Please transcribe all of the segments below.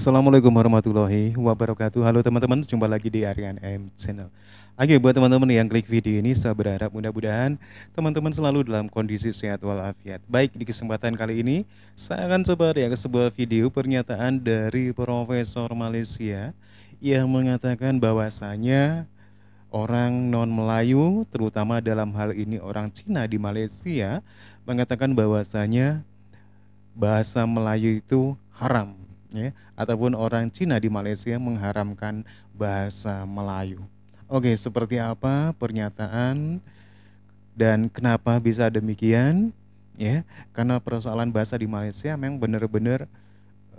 Assalamualaikum warahmatullahi wabarakatuh. Halo teman-teman, jumpa lagi di Aryan M Channel. Oke, buat teman-teman yang klik video ini, saya berharap mudah-mudahan teman-teman selalu dalam kondisi sehat walafiat. Baik, di kesempatan kali ini, saya akan coba ya ke sebuah video pernyataan dari Profesor Malaysia yang mengatakan bahwasanya orang non-Melayu, terutama dalam hal ini orang Cina di Malaysia, mengatakan bahwasanya bahasa Melayu itu haram ya, ataupun orang Cina di Malaysia mengharamkan bahasa Melayu. Oke, seperti apa pernyataan dan kenapa bisa demikian? Ya, karena persoalan bahasa di Malaysia memang benar-benar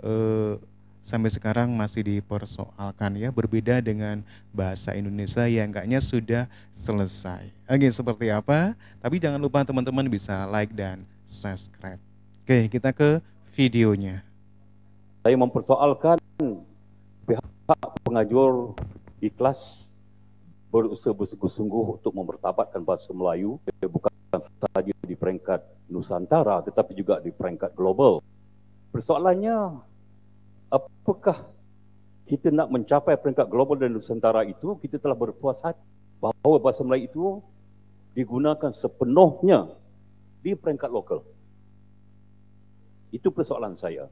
eh, sampai sekarang masih dipersoalkan ya, berbeda dengan bahasa Indonesia yang enggaknya sudah selesai. Oke, seperti apa? Tapi jangan lupa teman-teman bisa like dan subscribe. Oke, kita ke videonya. saya mempersoalkan pihak pengajur ikhlas berusaha bersungguh-sungguh untuk mempertabatkan bahasa Melayu bukan sahaja di peringkat Nusantara tetapi juga di peringkat global. Persoalannya, apakah kita nak mencapai peringkat global dan Nusantara itu, kita telah berpuas hati bahawa bahasa Melayu itu digunakan sepenuhnya di peringkat lokal. Itu persoalan saya.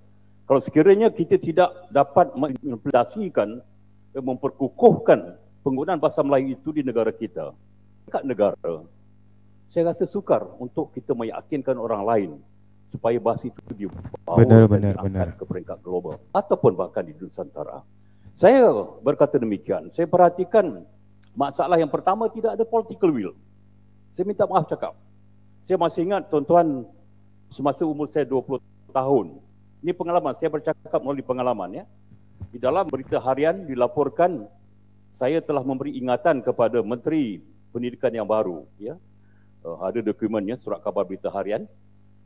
Kalau sekiranya kita tidak dapat mengimplementasikan eh, memperkukuhkan penggunaan bahasa Melayu itu di negara kita, dekat negara, saya rasa sukar untuk kita meyakinkan orang lain supaya bahasa itu dibawa benar, benar, benar. ke peringkat global ataupun bahkan di Nusantara. Saya berkata demikian, saya perhatikan masalah yang pertama tidak ada political will. Saya minta maaf cakap. Saya masih ingat tuan-tuan semasa umur saya 20 tahun, ini pengalaman, saya bercakap melalui pengalaman ya. Di dalam berita harian dilaporkan saya telah memberi ingatan kepada Menteri Pendidikan yang baru ya. Uh, ada dokumennya surat khabar berita harian.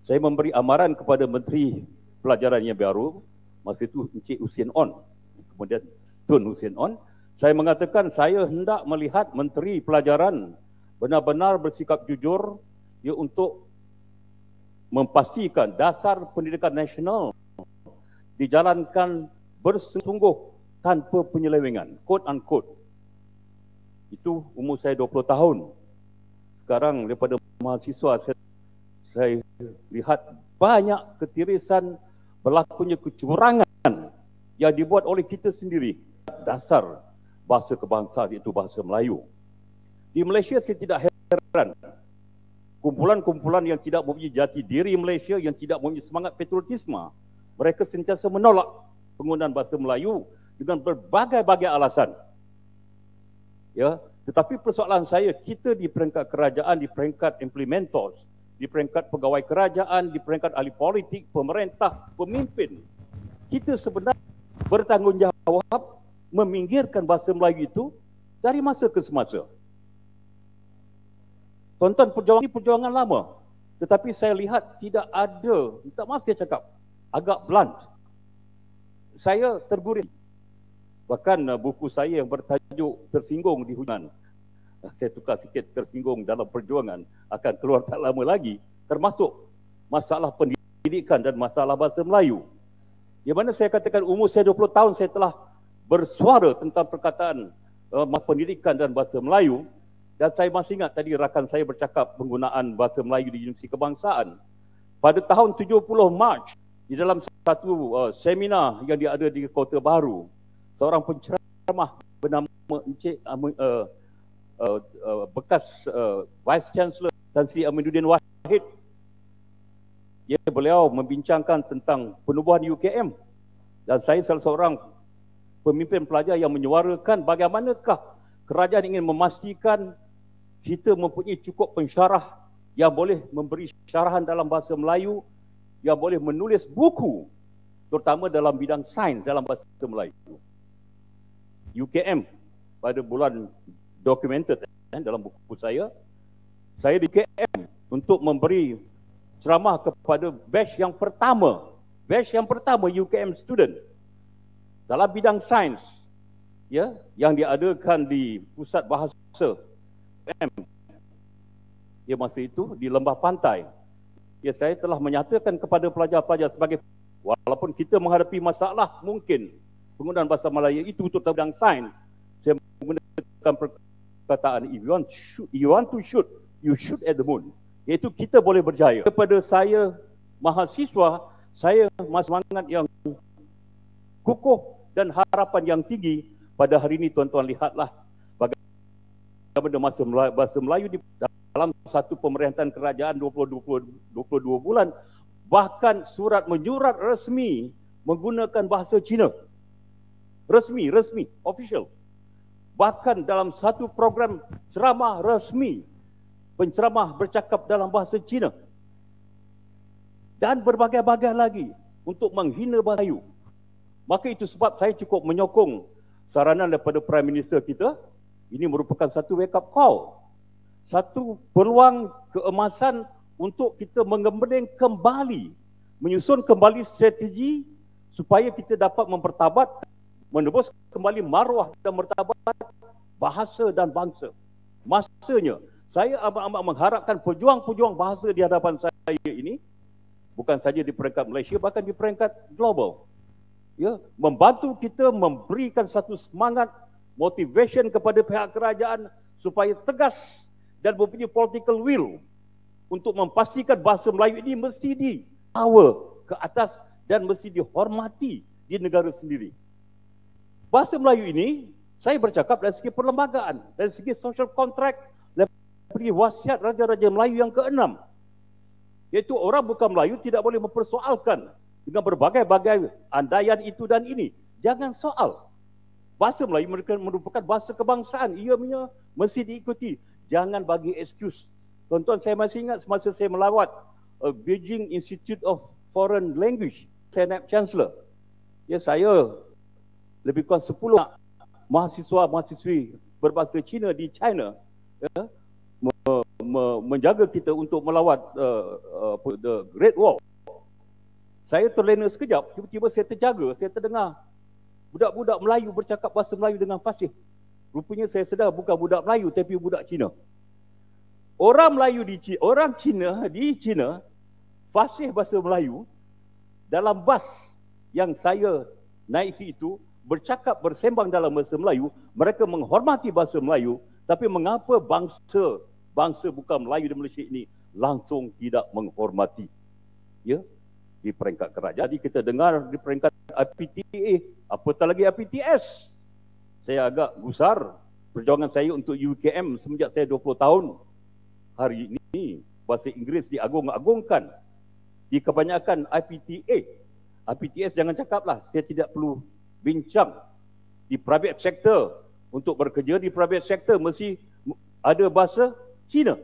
Saya memberi amaran kepada Menteri Pelajaran yang baru masa itu Encik Husin On. Kemudian Tun Husin On saya mengatakan saya hendak melihat Menteri Pelajaran benar-benar bersikap jujur ya untuk memastikan dasar pendidikan nasional dijalankan bersungguh tanpa penyelewengan, quote unquote. Itu umur saya 20 tahun. Sekarang daripada mahasiswa saya, saya lihat banyak ketirisan berlakunya kecurangan yang dibuat oleh kita sendiri dasar bahasa kebangsaan itu bahasa Melayu. Di Malaysia saya tidak heran kumpulan-kumpulan yang tidak mempunyai jati diri Malaysia yang tidak mempunyai semangat patriotisme mereka sentiasa menolak penggunaan bahasa Melayu dengan berbagai-bagai alasan. Ya, tetapi persoalan saya kita di peringkat kerajaan, di peringkat implementors, di peringkat pegawai kerajaan, di peringkat ahli politik, pemerintah, pemimpin, kita sebenarnya bertanggungjawab meminggirkan bahasa Melayu itu dari masa ke semasa. Tonton perjuangan ini perjuangan lama. Tetapi saya lihat tidak ada, Tak maaf saya cakap, agak pelan. Saya terguris. Bahkan uh, buku saya yang bertajuk Tersinggung di Hujan. Uh, saya tukar sikit tersinggung dalam perjuangan akan keluar tak lama lagi termasuk masalah pendidikan dan masalah bahasa Melayu. Di mana saya katakan umur saya 20 tahun saya telah bersuara tentang perkataan uh, pendidikan dan bahasa Melayu dan saya masih ingat tadi rakan saya bercakap penggunaan bahasa Melayu di Universiti Kebangsaan. Pada tahun 70 Mac di dalam satu uh, seminar yang dia ada di Kota Baru seorang penceramah bernama Encik uh, uh, uh, uh, bekas uh, Vice Chancellor Tan Sri Aminuddin Wahid dia beliau membincangkan tentang penubuhan UKM dan saya salah seorang pemimpin pelajar yang menyuarakan bagaimanakah kerajaan ingin memastikan kita mempunyai cukup pensyarah yang boleh memberi syarahan dalam bahasa Melayu yang boleh menulis buku terutama dalam bidang sains dalam bahasa Melayu. UKM pada bulan documented eh, dalam buku saya saya di KM untuk memberi ceramah kepada batch yang pertama batch yang pertama UKM student dalam bidang sains ya yang diadakan di pusat bahasa UKM ya masa itu di Lembah Pantai ya saya telah menyatakan kepada pelajar-pelajar sebagai walaupun kita menghadapi masalah mungkin penggunaan bahasa Melayu itu terutama dalam sains saya menggunakan perkataan if you want, shoot, you want to shoot you shoot at the moon iaitu kita boleh berjaya kepada saya mahasiswa saya masih semangat yang kukuh dan harapan yang tinggi pada hari ini tuan-tuan lihatlah bagaimana bahasa Melayu di dalam dalam satu pemerintahan kerajaan 22, 22 bulan bahkan surat menyurat resmi menggunakan bahasa Cina resmi resmi official bahkan dalam satu program ceramah resmi penceramah bercakap dalam bahasa Cina dan berbagai-bagai lagi untuk menghina Melayu maka itu sebab saya cukup menyokong saranan daripada prime minister kita ini merupakan satu wake up call satu peluang keemasan untuk kita mengembening kembali, menyusun kembali strategi supaya kita dapat mempertabat, menebus kembali maruah dan mertabat bahasa dan bangsa. Masanya, saya amat-amat mengharapkan pejuang-pejuang bahasa di hadapan saya ini bukan saja di peringkat Malaysia, bahkan di peringkat global. Ya, membantu kita memberikan satu semangat, motivation kepada pihak kerajaan supaya tegas dan mempunyai political will untuk memastikan bahasa Melayu ini mesti di power ke atas dan mesti dihormati di negara sendiri. Bahasa Melayu ini saya bercakap dari segi perlembagaan, dari segi social contract dari wasiat raja-raja Melayu yang keenam. Iaitu orang bukan Melayu tidak boleh mempersoalkan dengan berbagai-bagai andaian itu dan ini. Jangan soal. Bahasa Melayu merupakan bahasa kebangsaan. Ia punya mesti diikuti jangan bagi excuse. Tuan-tuan, saya masih ingat semasa saya melawat uh, Beijing Institute of Foreign Language, Senate Chancellor. Ya, saya lebih kurang 10 mahasiswa-mahasiswi berbahasa Cina di China ya, me- me- menjaga kita untuk melawat uh, uh, the Great Wall. Saya terlena sekejap, tiba-tiba saya terjaga, saya terdengar budak-budak Melayu bercakap bahasa Melayu dengan fasih. Rupanya saya sedar bukan budak Melayu tapi budak Cina. Orang Melayu di Cina, orang Cina di Cina fasih bahasa Melayu dalam bas yang saya naik itu bercakap bersembang dalam bahasa Melayu, mereka menghormati bahasa Melayu tapi mengapa bangsa bangsa bukan Melayu di Malaysia ini langsung tidak menghormati? Ya, di peringkat kerajaan. Jadi kita dengar di peringkat APTA, apatah lagi APTS saya agak gusar perjuangan saya untuk UKM semenjak saya 20 tahun hari ini bahasa Inggeris diagung-agungkan di kebanyakan IPTA IPTS jangan cakaplah saya tidak perlu bincang di private sector untuk bekerja di private sector mesti ada bahasa Cina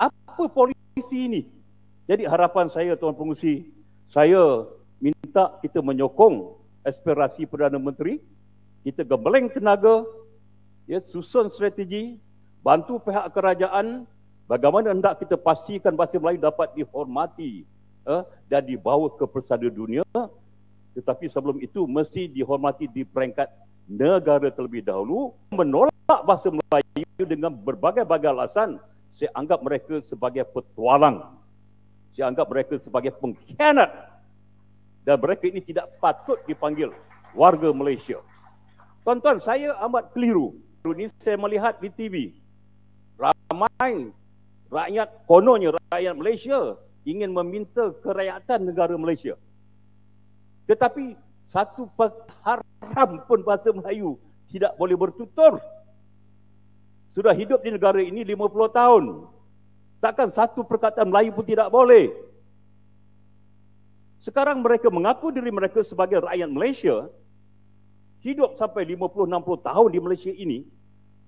apa polisi ini jadi harapan saya tuan pengusi saya minta kita menyokong aspirasi Perdana Menteri kita gebeleng tenaga, ya, susun strategi, bantu pihak kerajaan bagaimana hendak kita pastikan bahasa Melayu dapat dihormati eh, dan dibawa ke persada dunia. Tetapi sebelum itu mesti dihormati di peringkat negara terlebih dahulu menolak bahasa Melayu dengan berbagai-bagai alasan saya anggap mereka sebagai petualang saya anggap mereka sebagai pengkhianat dan mereka ini tidak patut dipanggil warga Malaysia Tuan-tuan, saya amat keliru. Ini saya melihat di TV. Ramai rakyat, kononnya rakyat Malaysia ingin meminta kerakyatan negara Malaysia. Tetapi satu perharam pun bahasa Melayu tidak boleh bertutur. Sudah hidup di negara ini 50 tahun. Takkan satu perkataan Melayu pun tidak boleh. Sekarang mereka mengaku diri mereka sebagai rakyat Malaysia, hidup sampai 50 60 tahun di Malaysia ini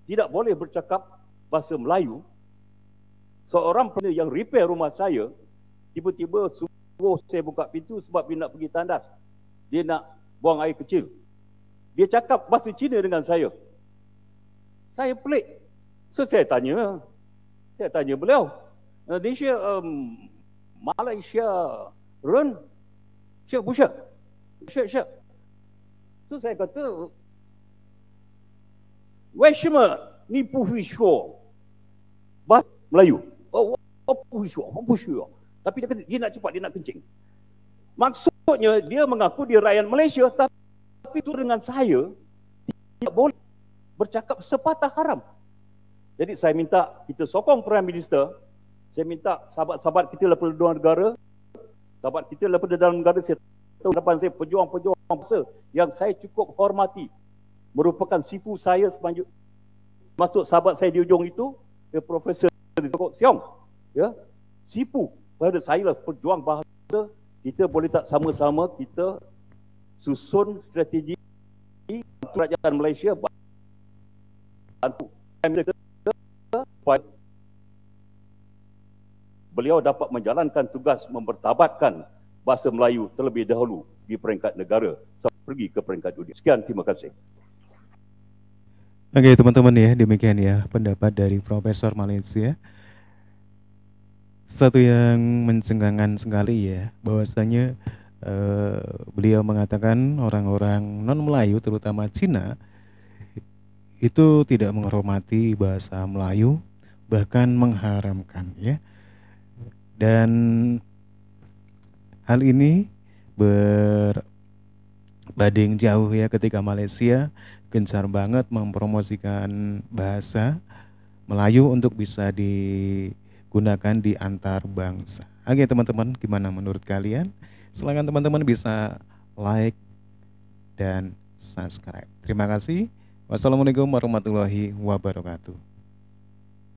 tidak boleh bercakap bahasa Melayu seorang pelayan yang repair rumah saya tiba-tiba suruh saya buka pintu sebab dia nak pergi tandas dia nak buang air kecil dia cakap bahasa Cina dengan saya saya pelik so saya tanya saya tanya beliau Malaysia um, Malaysia Run Syekh Busyek Syekh Syekh So saya kata, Weshma ni puhishwa. Bahasa Melayu. Oh, oh puhishwa, oh, oh Tapi dia kata, dia nak cepat, dia nak kencing. Maksudnya, dia mengaku dia rakyat Malaysia, tapi itu dengan saya, tidak boleh bercakap sepatah haram. Jadi saya minta kita sokong Perdana Minister, saya minta sahabat-sahabat kita lepas luar negara, sahabat kita lepas dalam negara, saya tahu depan saya pejuang-pejuang, bangsa yang saya cukup hormati merupakan sifu saya semenjak masuk sahabat saya di ujung itu ya profesor Tokok Siong ya sifu pada saya lah perjuang bahasa kita boleh tak sama-sama kita susun strategi untuk rakyat Malaysia bantu beliau dapat menjalankan tugas mempertabatkan bahasa Melayu terlebih dahulu di peringkat negara sampai pergi ke peringkat dunia. Sekian, terima kasih. Oke okay, teman-teman ya, demikian ya pendapat dari Profesor Malaysia. Satu yang mencengangkan sekali ya, bahwasanya eh, beliau mengatakan orang-orang non-Melayu terutama Cina itu tidak menghormati bahasa Melayu bahkan mengharamkan ya dan hal ini berbanding jauh ya ketika Malaysia gencar banget mempromosikan bahasa Melayu untuk bisa digunakan di antar bangsa. Oke teman-teman, gimana menurut kalian? Silahkan teman-teman bisa like dan subscribe. Terima kasih. Wassalamualaikum warahmatullahi wabarakatuh.